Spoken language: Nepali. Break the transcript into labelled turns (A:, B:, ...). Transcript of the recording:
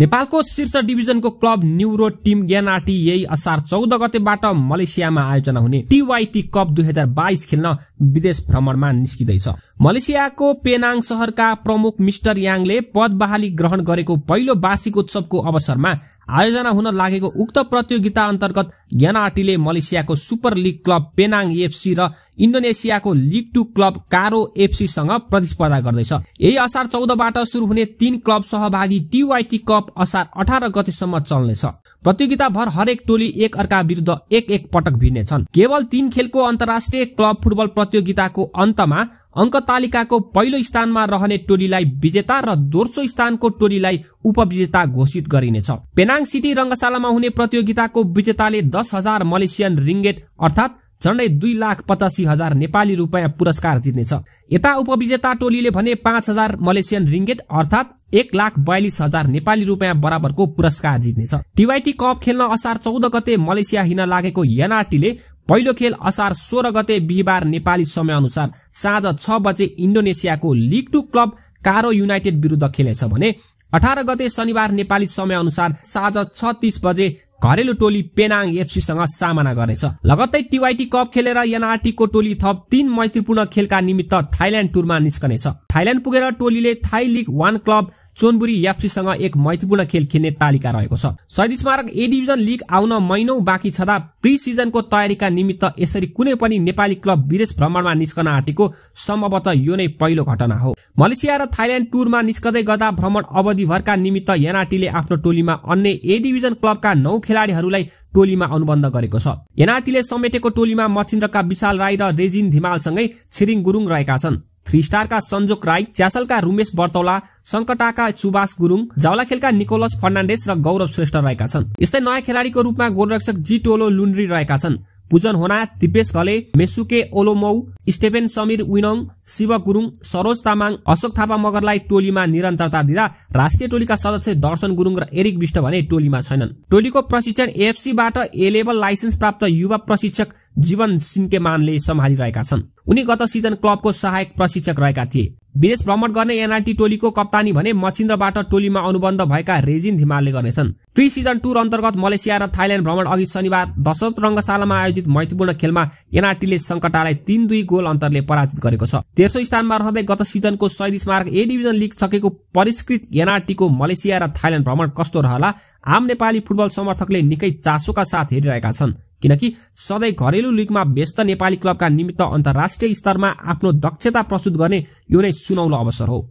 A: नेपालको शीर्ष डिभिजनको क्लब न्युरो टिम एनआरटी यही असार चौध गतेबाट मलेसियामा आयोजना हुने टिवाइटी कप दुई हजार बाइस खेल्न विदेश भ्रमणमा निस्किँदैछ मलेसियाको पेनाङ सहरका प्रमुख मिस्टर याङले पद बहाली ग्रहण गरेको पहिलो वार्षिक उत्सवको अवसरमा आयोजना हुन लागेको उक्त प्रतियोगिता अन्तर्गत ज्ञानाटीले मलेसियाको super league club Penang FC र इन्डोनेसियाको लिग टू क्लब कारो एफसीसँग प्रतिस्पर्धा गर्दैछ यही असार चौधबाट सुरु हुने तीन क्लब सहभागी टिवाइटी कप असार अठार गतिसम्म चल्नेछ प्रतियोगिताभर हरेक टोली एक अर्का विरुद्ध एक एक पटक भिड्नेछन् केवल तीन खेलको अन्तर्राष्ट्रिय क्लब फुटबल प्रतियोगिताको अन्तमा अङ्क तालिकाको पहिलो स्थानमा रहने टोलीलाई विजेता र दोस्रो स्थानको टोलीलाई उपविजेता घोषित गरिनेछ पेनाङ सिटी रङ्गशालामा हुने प्रतियोगिताको विजेताले दस हजार मलेसियन रिङ्गेट अर्थात् झण्डै दुई लाख पचासी हजार नेपाली रुपियाँ पुरस्कार जित्नेछ यता उपविजेता टोलीले भने पाँच हजार मलेसियन रिङ्गेट अर्थात् एक लाख बयालिस हजार नेपाली रुपियाँ बराबरको पुरस्कार जित्नेछ टिवाइटी कप खेल्न असार चौध गते मलेसिया हिँड्न लागेको एनआरटीले पहिलो खेल असार सोह्र गते बिहिबार नेपाली समयअनुसार साँझ छ बजे इन्डोनेसियाको league two club Karo United विरुद्ध खेलेछ भने अठार गते शनिबार नेपाली समयअनुसार साँझ छ तिस बजे घरेलु टोली पेनाङ एफसीसँग सामना गर्नेछ लगत्तै टिवाइटी कप खेलेर एनआरटीको टोली थप तीन मैत्रीपूर्ण खेलका निमित्त थाइल्याण्ड टुरमा निस्कनेछ थाइल्याण्ड पुगेर टोलीले Thai league one club Chonburi एफसीसँग एक मैत्रीपूर्ण खेल खेल्ने तालिका रहेको छ शहीद स्मारक ए डिभिजन लिग आउन महिनौ बाँकी छँदा प्री सिजनको तयारीका निमित्त यसरी कुनै पनि नेपाली क्लब विदेश भ्रमणमा निस्कन आँटेको सम्भवत यो नै पहिलो घटना हो मलेसिया र थाइल्याण्ड टुरमा निस्कदै गर्दा भ्रमण अवधिभरका निमित्त एनआरटीले आफ्नो टोलीमा अन्य ए डिभिजन क्लबका नौ खेलाडीहरूलाई टोलीमा अनुबन्ध गरेको छ एनआरटीले समेटेको टोलीमा मचिन्द्रका विशाल राई र रेजिन धिमालसँगै छिरिङ गुरुङ रहेका छन् थ्री स्टारका सञ्जोक राई च्यासलका रुमेश बर्तौला सङ्कटाका सुभाष गुरुङ जावलाखेलका निकोलस फर्नान्डेस र गौरव श्रेष्ठ रहेका छन् यस्तै नयाँ खेलाडीको रूपमा गोलरक्षक जी टोलो लुन्ड्री रहेका छन् पूजन होना Dipesh Ghale Mesuke Olomou Stephen Samir विनङ शिव गुरुङ सरोज तामाङ अशोक थापा मगरलाई टोलीमा निरन्तरता दिँदा राष्ट्रिय टोलीका सदस्य दर्शन गुरुङ र एरिक विष्ट भने टोलीमा छैनन् टोलीको प्रशिक्षण एएफसीबाट ए लेभल लाइसेन्स प्राप्त युवा प्रशिक्षक जीवन सिन्केमानले सम्हालिरहेका छन् उनी गत सिजन क्लबको सहायक प्रशिक्षक रहेका थिए विदेश भ्रमण गर्ने एनआरटी टोलीको कप्तानी भने मचिन्द्रबाट टोलीमा अनुबन्ध भएका रेजिन धिमालले गर्नेछन् प्री सिजन टुर अन्तर्गत मलेसिया र थाइल्याण्ड भ्रमण अघि शनिबार दशरथ रङ्गशालामा आयोजित मैत्रीपूर्ण खेलमा एनआरटीले सङ्कटालाई तीन दुई गोल अन्तरले पराजित गरेको छ तेस्रो स्थानमा रहँदै गत सिजनको सैद स्मारक ए डिभिजन लिग सकेको परिष्कृत एनआरटीको मलेसिया र थाइल्याण्ड भ्रमण कस्तो रहला आम नेपाली फुटबल समर्थकले निकै चासोका साथ हेरिरहेका छन् किनकि सधैँ घरेलु लिगमा व्यस्त नेपाली क्लबका निमित्त अन्तर्राष्ट्रिय स्तरमा आफ्नो दक्षता प्रस्तुत गर्ने यो नै सुनौलो अवसर हो